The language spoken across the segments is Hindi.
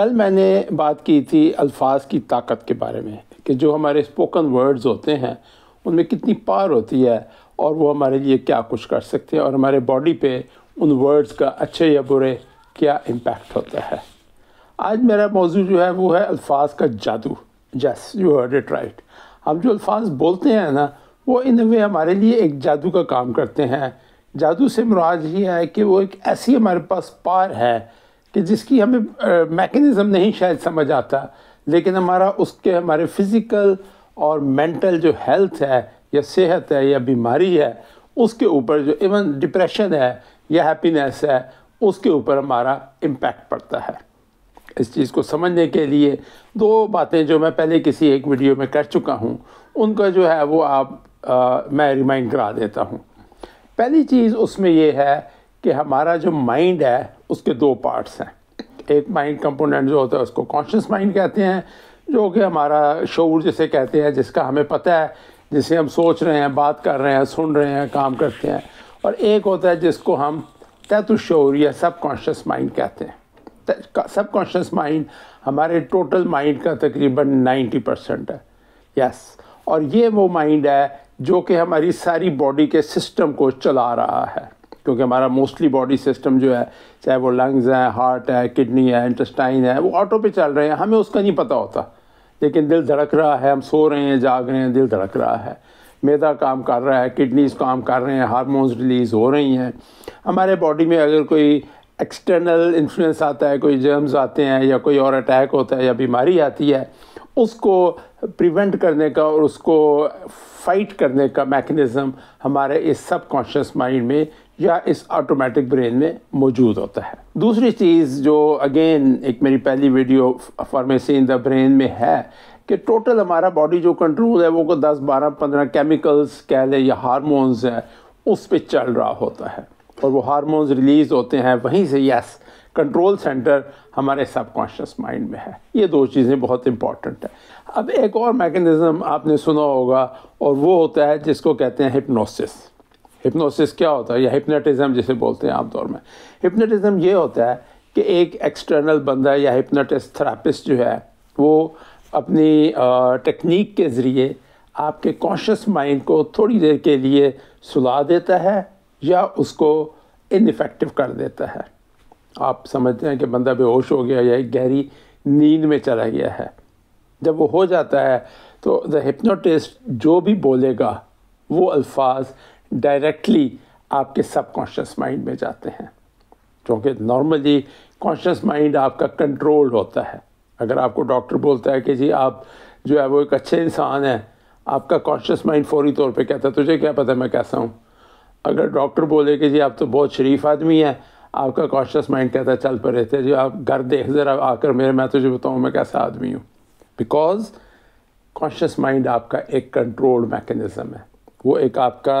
कल मैंने बात की थी अल्फाज की ताकत के बारे में कि जो हमारे स्पोकन वर्ड्स होते हैं उनमें कितनी पावर होती है और वो हमारे लिए क्या कुछ कर सकते हैं और हमारे बॉडी पे उन वर्ड्स का अच्छे या बुरे क्या इम्पैक्ट होता है आज मेरा मौजू जो है वो है अल्फाज का जादू जैस यू हर्ड इट राइट हम जो अल्फाज बोलते हैं ना वो इन वे हमारे लिए एक जादू का काम करते हैं जादू से मुराद ये है कि वो एक ऐसी हमारे पास पार है कि जिसकी हमें मैकेनिज़्म नहीं शायद समझ आता लेकिन हमारा उसके हमारे फिज़िकल और मेंटल जो हेल्थ है या सेहत है या बीमारी है उसके ऊपर जो इवन डिप्रेशन है या हैप्पीनेस है उसके ऊपर हमारा इम्पैक्ट पड़ता है इस चीज़ को समझने के लिए दो बातें जो मैं पहले किसी एक वीडियो में कर चुका हूँ उनका जो है वो आप आ, मैं रिमाइंड करा देता हूँ पहली चीज़ उसमें यह है कि हमारा जो माइंड है उसके दो पार्ट्स हैं एक माइंड कंपोनेंट जो होता है उसको कॉन्शियस माइंड कहते हैं जो कि हमारा शोर जिसे कहते हैं जिसका हमें पता है जिसे हम सोच रहे हैं बात कर रहे हैं सुन रहे हैं काम करते हैं और एक होता है जिसको हम शोर या सब कॉन्शियस माइंड कहते हैं सब कॉन्शियस माइंड हमारे टोटल माइंड का तकरीबन नाइन्टी परसेंट है यस और ये वो माइंड है जो कि हमारी सारी बॉडी के सिस्टम को चला रहा है क्योंकि हमारा मोस्टली बॉडी सिस्टम जो है चाहे वो लंग्स हैं हार्ट है किडनी है इंटेस्टाइन है वो ऑटो पे चल रहे हैं हमें उसका नहीं पता होता लेकिन दिल धड़क रहा है हम सो रहे हैं जाग रहे हैं दिल धड़क रहा है मेदा काम कर रहा है किडनीज काम कर रहे हैं हारमोन्स रिलीज़ हो रही हैं हमारे बॉडी में अगर कोई एक्सटर्नल इन्फ्लुएंस आता है कोई जर्म्स आते हैं या कोई और अटैक होता है या बीमारी आती है उसको प्रिवेंट करने का और उसको फाइट करने का मैकेनिज़्म हमारे इस सबकॉन्शियस माइंड में या इस ऑटोमेटिक ब्रेन में मौजूद होता है दूसरी चीज़ जो अगेन एक मेरी पहली video pharmacy in the brain में है कि टोटल हमारा बॉडी जो कंट्रोल है वो को 10 12 15 केमिकल्स कह लें या हारमोन्स हैं उस पर चल रहा होता है और वो हार्मोन्स रिलीज़ होते हैं वहीं से यस कंट्रोल सेंटर हमारे सबकॉन्शियस माइंड में है ये दो चीज़ें बहुत इम्पॉर्टेंट है अब एक और मैकेनिज़्म आपने सुना होगा और वो होता है जिसको कहते हैं हिप्नोसिस हिप्नोसिस क्या होता है या हिप्नेटिज़म जिसे बोलते हैं आमतौर में हिप्नेटिज़म ये होता है कि एक एक्सटर्नल बंदा या हिप्नोटिस्ट थेरापिस्ट जो है वो अपनी टेक्निक के ज़रिए आपके कॉन्शियस माइंड को थोड़ी देर के लिए सुला देता है या उसको इनफेक्टिव कर देता है आप समझते हैं कि बंदा बेहोश हो गया या एक गहरी नींद में चला गया है जब वो हो जाता है तो द हिप्नोटिस्ट जो भी बोलेगा वो अल्फाज डायरेक्टली आपके सबकॉन्शियस माइंड में जाते हैं क्योंकि नॉर्मली कॉन्शियस माइंड आपका कंट्रोल होता है अगर आपको डॉक्टर बोलता है कि जी आप जो है वो एक अच्छे इंसान हैं आपका कॉन्शियस माइंड फौरी तौर पे कहता है तुझे क्या पता मैं कैसा हूँ अगर डॉक्टर बोले कि जी आप तो बहुत शरीफ आदमी हैं आपका कॉन्शियस माइंड कहता है चल पर रहते जी आप घर देख ज़रा आकर मेरे मैं तुझे बताऊँ मैं कैसा आदमी हूँ बिकॉज कॉन्शियस माइंड आपका एक कंट्रोल मैकेनिज़्म है वो एक आपका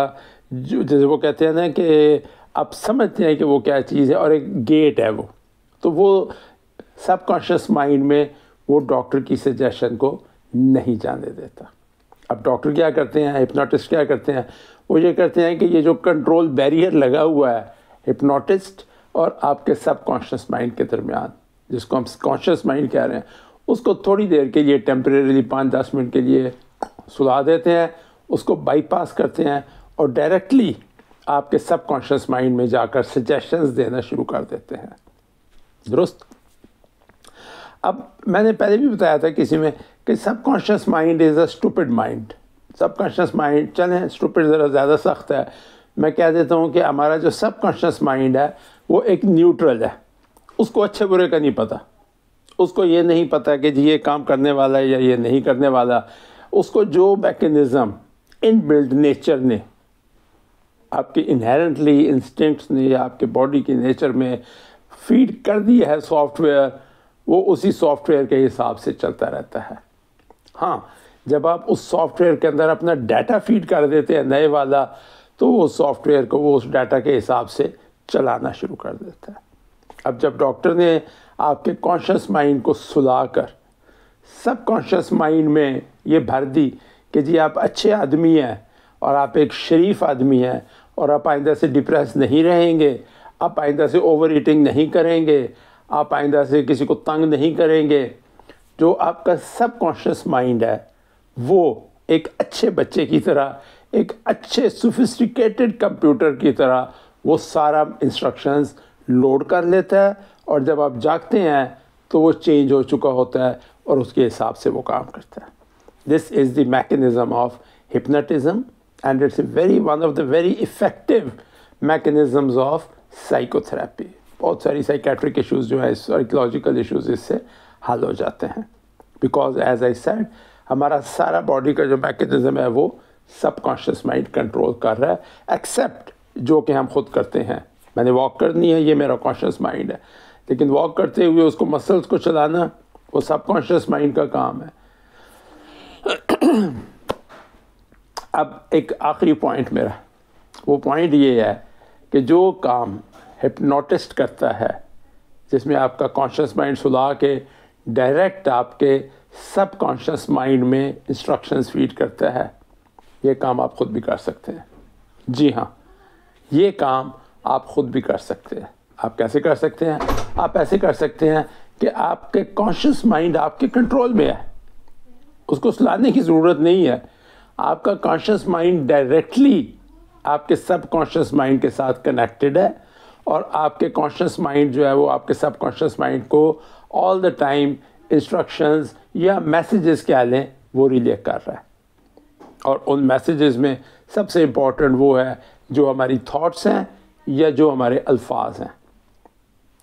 जैसे वो कहते हैं ना कि आप समझते हैं कि वो क्या चीज़ है और एक गेट है वो तो वो सब कॉन्शियस माइंड में वो डॉक्टर की सजेशन को नहीं जाने देता अब डॉक्टर क्या करते हैं हिप्नोटिस्ट क्या करते हैं वो ये करते हैं कि ये जो कंट्रोल बैरियर लगा हुआ है हिप्नोटिस्ट और आपके सबकॉन्शियस माइंड के दरमियान जिसको हम कॉन्शियस माइंड कह रहे हैं उसको थोड़ी देर के लिए टेम्परेली पाँच दस मिनट के लिए सुला देते हैं उसको बाईपास करते हैं और डायरेक्टली आपके सबकॉन्शियस माइंड में जाकर सजेशंस देना शुरू कर देते हैं दुरुस्त अब मैंने पहले भी बताया था किसी में कि subconscious mind is a stupid mind subconscious mind चलें स्टूपिड ज़रा ज़्यादा सख्त है मैं कह देता हूँ कि हमारा जो सबकॉन्शियस माइंड है वो एक न्यूट्रल है उसको अच्छे बुरे का नहीं पता उसको ये नहीं पता कि जी ये काम करने वाला है या ये नहीं करने वाला उसको जो मैकेनिज़म इन बिल्ड नेचर ने आपके इनहेरेंटली इंस्टिंक्ट्स ने या आपके बॉडी के नेचर में फीड कर दिया है सॉफ्टवेयर वो उसी सॉफ्टवेयर के हिसाब से चलता रहता है हाँ जब आप उस सॉफ्टवेयर के अंदर अपना डाटा फीड कर देते हैं नए वाला तो वो सॉफ्टवेयर को वो उस डाटा के हिसाब से चलाना शुरू कर देता है अब जब डॉक्टर ने आपके कॉन्शियस माइंड को सुला कर सब कॉन्शियस माइंड में ये भर दी कि जी आप अच्छे आदमी हैं और आप एक शरीफ आदमी हैं और आप आइंदा से डिप्रेस नहीं रहेंगे आप आइंदा से ओवर ईटिंग नहीं करेंगे आप आइंदा से किसी को तंग नहीं करेंगे जो आपका सब कॉन्शियस माइंड है वो एक अच्छे बच्चे की तरह एक अच्छे सोफिस्टिकेटेड कंप्यूटर की तरह वो सारा इंस्ट्रक्शंस लोड कर लेता है और जब आप जागते हैं तो वो चेंज हो चुका होता है और उसके हिसाब से वो काम करता है this is the mechanism of hypnotism and it's very one of the very effective mechanisms of psychotherapy बहुत सारी साइकेट्रिक इश्यूज जो है साइकोलॉजिकल इश्यूज इससे हल हो जाते हैं बिकॉज एज आई सेड हमारा सारा बॉडी का जो मैकेनिज्म है वो सबकॉन्शियस माइंड कंट्रोल कर रहा है एक्सेप्ट जो कि हम खुद करते हैं मैंने वॉक करनी है ये मेरा कॉन्शियस माइंड है लेकिन वॉक करते हुए उसको मसल्स को चलाना वो सबकॉन्शियस माइंड का काम है अब एक आखिरी पॉइंट मेरा वो पॉइंट ये है कि जो काम हिप्नोटिस्ट करता है जिसमें आपका कॉन्शियस माइंड सुला के डायरेक्ट आपके सब कॉन्शियस माइंड में इंस्ट्रक्शंस फीड करता है ये काम आप खुद भी कर सकते हैं जी हाँ ये काम आप खुद भी कर सकते हैं आप कैसे कर सकते हैं आप ऐसे कर सकते हैं कि आपके कॉन्शियस माइंड आपके कंट्रोल में है उसको सुलाने की ज़रूरत नहीं है आपका कॉन्शियस माइंड डायरेक्टली आपके सब कॉन्शियस माइंड के साथ कनेक्टेड है और आपके कॉन्शियस माइंड जो है वो आपके सब कॉन्शियस माइंड को ऑल द टाइम इंस्ट्रक्शंस या मैसेजेस क्या लें वो रिले कर रहा है और उन मैसेजेस में सबसे इम्पॉर्टेंट वो है जो हमारी थॉट्स हैं या जो हमारे अल्फाज हैं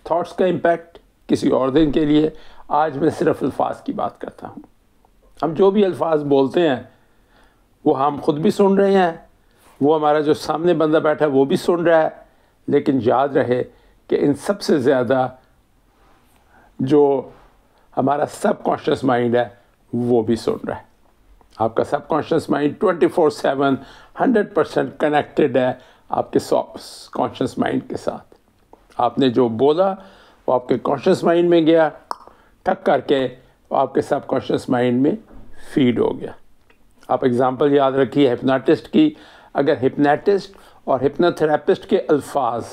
थॉट्स का इम्पैक्ट किसी और दिन के लिए आज मैं सिर्फ अल्फाज की बात करता हूँ हम जो भी अल्फाज बोलते हैं वो हम खुद भी सुन रहे हैं वो हमारा जो सामने बंदा बैठा है वो भी सुन रहा है लेकिन याद रहे कि इन सबसे ज़्यादा जो हमारा सब कॉन्शियस माइंड है वो भी सुन रहा है आपका subconscious mind twenty four seven hundred percent connected है आपके कॉन्शियस माइंड के साथ आपने जो बोला वो आपके कॉन्शियस माइंड में गया टक करके वो आपके सब कॉन्शियस माइंड में फीड हो गया आप एग्ज़ाम्पल याद रखिए हिप्नाटिस्ट की अगर हिप्नाटिस्ट और हिप्नोथेरापिस्ट के अल्फाज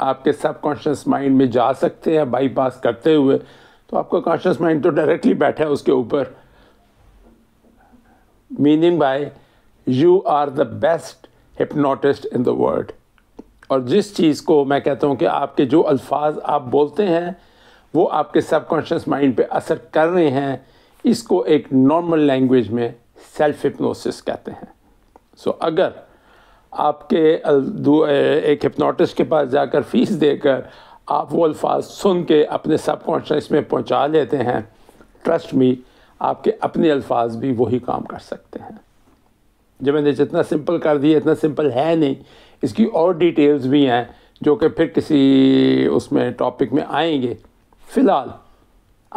आपके सबकॉन्शियस माइंड में जा सकते हैं बाईपास करते हुए तो आपका कॉन्शियस माइंड तो डायरेक्टली बैठा है उसके ऊपर meaning by you are the best hypnotist in the world और जिस चीज़ को मैं कहता हूँ कि आपके जो अल्फाज आप बोलते हैं वो आपके सबकॉन्शियस माइंड पे असर कर रहे हैं इसको एक नॉर्मल लैंग्वेज में सेल्फ हिप्नोसिस कहते हैं सो so, अगर आपके एक हिप्नोटिस्ट के पास जाकर फ़ीस देकर आप वो अल्फाज सुन के अपने सब में पहुंचा लेते हैं ट्रस्ट मी आपके अपने अल्फाज भी वही काम कर सकते हैं जो मैंने जितना सिंपल कर दिया इतना सिंपल है नहीं इसकी और डिटेल्स भी हैं जो कि फिर किसी उसमें टॉपिक में आएंगे फ़िलहाल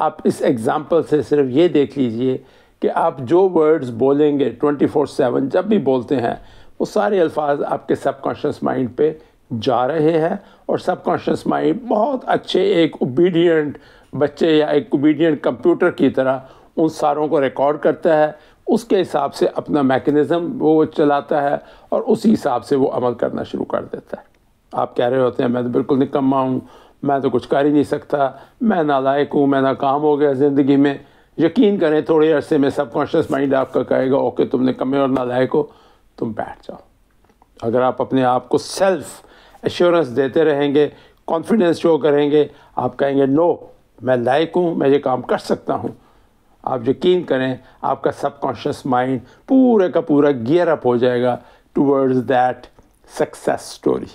आप इस एग्ज़ाम्पल से सिर्फ ये देख लीजिए कि आप जो वर्ड्स बोलेंगे 24/7 जब भी बोलते हैं वो सारे अल्फाज आपके सबकॉन्शियस माइंड पे जा रहे हैं और सबकॉन्शियस माइंड बहुत अच्छे एक ओबीडियंट बच्चे या एक ओबीडियंट कंप्यूटर की तरह उन सारों को रिकॉर्ड करता है उसके हिसाब से अपना मैकेनिज़्म वो चलाता है और उसी हिसाब से वो अमल करना शुरू कर देता है आप कह रहे होते हैं मैं तो बिल्कुल निकम्मा हूँ मैं तो कुछ कर ही नहीं सकता मैं नालायक हूँ मैं ना काम हो गया ज़िंदगी में यकीन करें थोड़े अरसे में सबकॉन्शियस माइंड आपका कहेगा ओके तुमने कमे और नालायक हो तुम बैठ जाओ अगर आप अपने आप को सेल्फ एश्योरेंस देते रहेंगे कॉन्फिडेंस शो करेंगे आप कहेंगे नो मैं लायक हूँ मैं ये काम कर सकता हूँ आप यकीन करें आपका सबकॉन्शियस माइंड पूरे का पूरा गियर अप हो जाएगा टूवर्ड्स दैट सक्सेस स्टोरी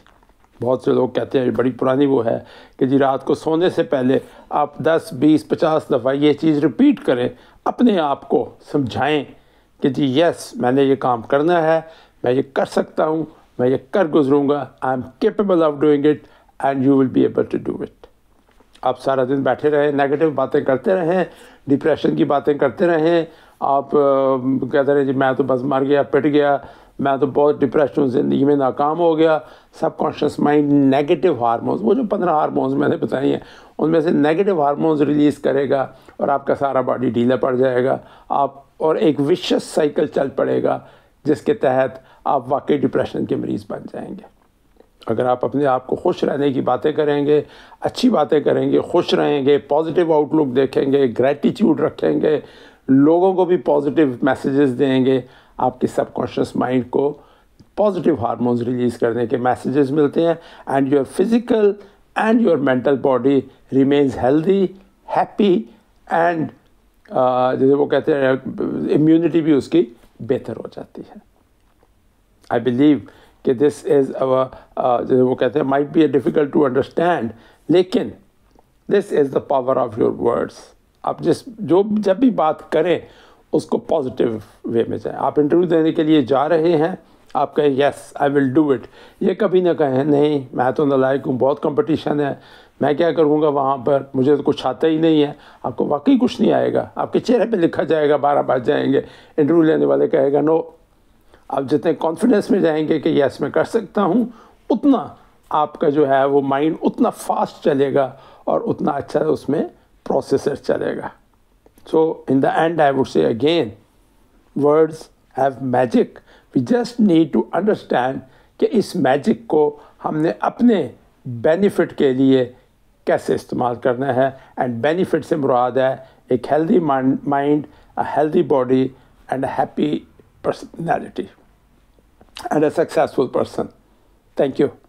बहुत से लोग कहते हैं बड़ी पुरानी वो है कि जी रात को सोने से पहले आप 10, 20, 50 दफ़ा ये चीज़ रिपीट करें अपने आप को समझाएं कि जी यस मैंने ये काम करना है मैं ये कर सकता हूँ मैं ये कर गुजरूँगा I am capable of doing it and you will be able to do it आप सारा दिन बैठे रहें नेगेटिव बातें करते रहें डिप्रेशन की बातें करते रहें आप कहते रहे जी मैं तो बस मर गया पिट गया मैं तो बहुत डिप्रेशन ज़िंदगी में नाकाम हो गया सबकॉन्शियस माइंड नेगेटिव हारमोन्स वो जो पंद्रह हारमोन्स मैंने बताए हैं उनमें से नेगेटिव हारमोन्स रिलीज़ करेगा और आपका सारा बॉडी ढीला पड़ जाएगा आप और एक विशेष साइकिल चल पड़ेगा जिसके तहत आप वाकई डिप्रेशन के मरीज़ बन जाएंगे अगर आप अपने आप को खुश रहने की बातें करेंगे अच्छी बातें करेंगे खुश रहेंगे पॉजिटिव आउटलुक देखेंगे ग्रेटिट्यूड रखेंगे लोगों को भी पॉजिटिव मैसेजेस देंगे आपके सबकॉन्शियस माइंड को पॉजिटिव हार्मोन्स रिलीज़ करने के मैसेजेस मिलते हैं and your physical and your mental body remains healthy happy and जैसे वो कहते हैं इम्यूनिटी भी उसकी बेहतर हो जाती है आई बिलीव कि दिस इज़ जैसे वो कहते हैं might be a difficult to understand लेकिन this is the power of your words आप जिस जो जब भी बात करें उसको पॉजिटिव वे में जाए आप इंटरव्यू देने के लिए जा रहे हैं आप कहें yes I will do it ये कभी ना कहें नहीं मैं तो लायक हूँ बहुत कंपटीशन है मैं क्या करूँगा वहाँ पर मुझे तो कुछ आता ही नहीं है आपको वाकई कुछ नहीं आएगा आपके चेहरे पे लिखा जाएगा बारह बज जाएंगे इंटरव्यू लेने वाले कहेगा नो आप जितने कॉन्फिडेंस में जाएंगे कि यस मैं कर सकता हूँ उतना आपका जो है वो माइंड उतना फास्ट चलेगा और उतना अच्छा उसमें प्रोसेसर चलेगा so in the end I would say again words have magic we just need to understand कि इस मैजिक को हमने अपने बेनिफिट के लिए कैसे इस्तेमाल करना है एंड बेनिफिट से मुराद है एक healthy mind a healthy body and a happy personality and a successful person thank you